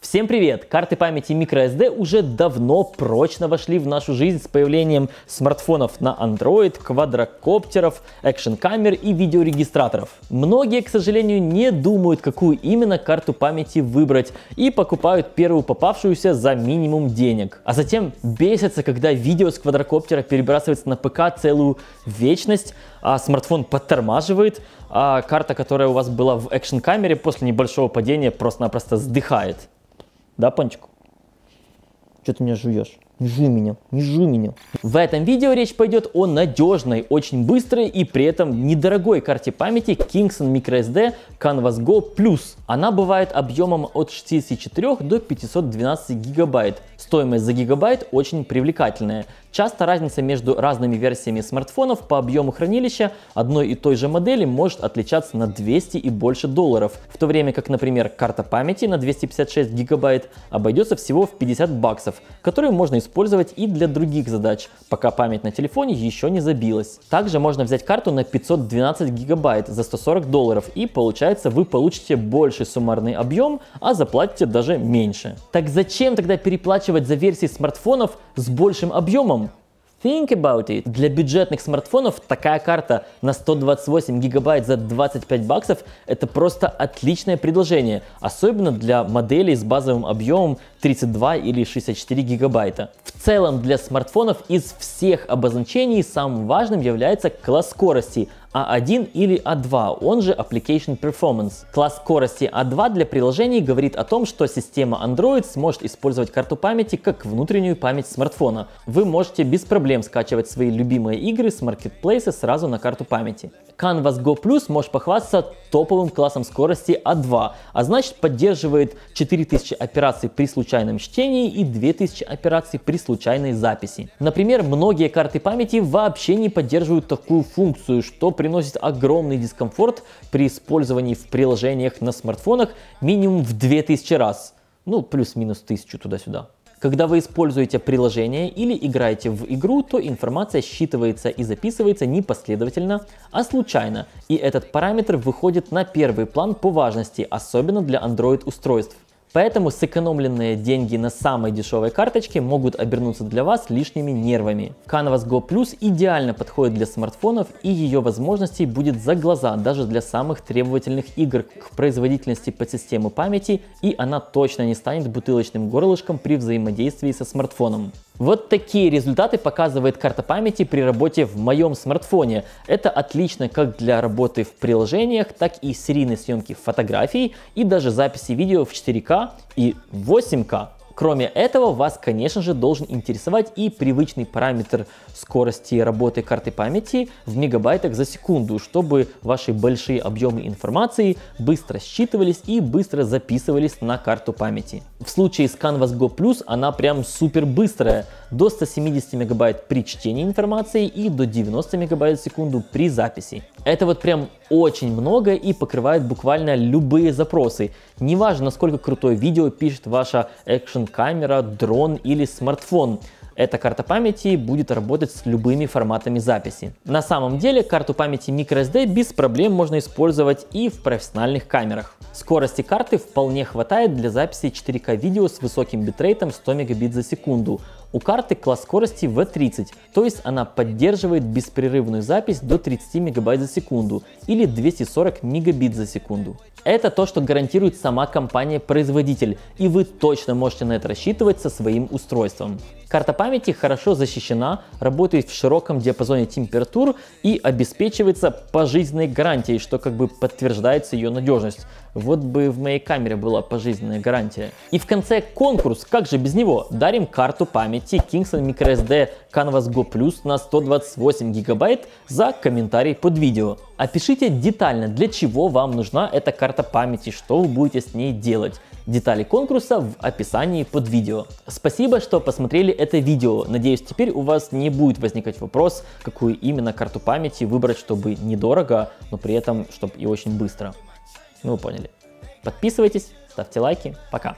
Всем привет! Карты памяти microSD уже давно прочно вошли в нашу жизнь с появлением смартфонов на Android, квадрокоптеров, экшн-камер и видеорегистраторов. Многие, к сожалению, не думают, какую именно карту памяти выбрать и покупают первую попавшуюся за минимум денег. А затем бесятся, когда видео с квадрокоптера перебрасывается на ПК целую вечность, а смартфон подтормаживает, а карта, которая у вас была в экшн-камере, после небольшого падения просто-напросто сдыхает. Да, Пончик? Что ты меня жуешь? Не жуй меня, не жуй меня. В этом видео речь пойдет о надежной, очень быстрой и при этом недорогой карте памяти Kingston microSD Canvas Go Plus. Она бывает объемом от 64 до 512 гигабайт. Стоимость за гигабайт очень привлекательная. Часто разница между разными версиями смартфонов по объему хранилища одной и той же модели может отличаться на 200 и больше долларов, в то время как, например, карта памяти на 256 гигабайт обойдется всего в 50 баксов, которую можно использовать использовать и для других задач, пока память на телефоне еще не забилась. Также можно взять карту на 512 гигабайт за 140 долларов и получается вы получите больше суммарный объем, а заплатите даже меньше. Так зачем тогда переплачивать за версии смартфонов с большим объемом? Think about it. Для бюджетных смартфонов такая карта на 128 гигабайт за 25 баксов это просто отличное предложение, особенно для моделей с базовым объемом 32 или 64 гигабайта. В целом для смартфонов из всех обозначений самым важным является класс скорости – а 1 или А 2 он же Application Performance. Класс скорости А 2 для приложений говорит о том, что система Android сможет использовать карту памяти как внутреннюю память смартфона. Вы можете без проблем скачивать свои любимые игры с маркетплейса сразу на карту памяти. Canvas Go Plus может похвастаться топовым классом скорости А 2 а значит поддерживает 4000 операций при случайном чтении и 2000 операций при случайной записи. Например, многие карты памяти вообще не поддерживают такую функцию, что приносит огромный дискомфорт при использовании в приложениях на смартфонах минимум в 2000 раз. Ну, плюс-минус тысячу туда-сюда. Когда вы используете приложение или играете в игру, то информация считывается и записывается не последовательно, а случайно, и этот параметр выходит на первый план по важности, особенно для Android устройств. Поэтому сэкономленные деньги на самой дешевой карточке могут обернуться для вас лишними нервами. Canvas Go Plus идеально подходит для смартфонов и ее возможностей будет за глаза даже для самых требовательных игр к производительности подсистемы памяти и она точно не станет бутылочным горлышком при взаимодействии со смартфоном. Вот такие результаты показывает карта памяти при работе в моем смартфоне. Это отлично как для работы в приложениях, так и серийной съемки фотографий и даже записи видео в 4К и 8К. Кроме этого, вас, конечно же, должен интересовать и привычный параметр скорости работы карты памяти в мегабайтах за секунду, чтобы ваши большие объемы информации быстро считывались и быстро записывались на карту памяти. В случае с Canvas Go Plus она прям супер быстрая, до 170 мегабайт при чтении информации и до 90 мегабайт в секунду при записи. Это вот прям очень много и покрывает буквально любые запросы. Неважно, насколько крутое видео пишет ваша экшн-камера, дрон или смартфон. Эта карта памяти будет работать с любыми форматами записи. На самом деле карту памяти microSD без проблем можно использовать и в профессиональных камерах. Скорости карты вполне хватает для записи 4К видео с высоким битрейтом 100 мегабит за секунду. У карты класс скорости V30, то есть она поддерживает беспрерывную запись до 30 мегабайт за секунду или 240 мегабит за секунду. Это то, что гарантирует сама компания-производитель, и вы точно можете на это рассчитывать со своим устройством. Карта памяти хорошо защищена, работает в широком диапазоне температур и обеспечивается пожизненной гарантией, что как бы подтверждается ее надежность. Вот бы в моей камере была пожизненная гарантия. И в конце конкурс, как же без него, дарим карту памяти памяти Kingston microSD Canvas Go Plus на 128 гигабайт за комментарий под видео. Опишите детально, для чего вам нужна эта карта памяти, что вы будете с ней делать. Детали конкурса в описании под видео. Спасибо, что посмотрели это видео. Надеюсь, теперь у вас не будет возникать вопрос, какую именно карту памяти выбрать, чтобы недорого, но при этом, чтобы и очень быстро. Ну, вы поняли. Подписывайтесь, ставьте лайки. Пока.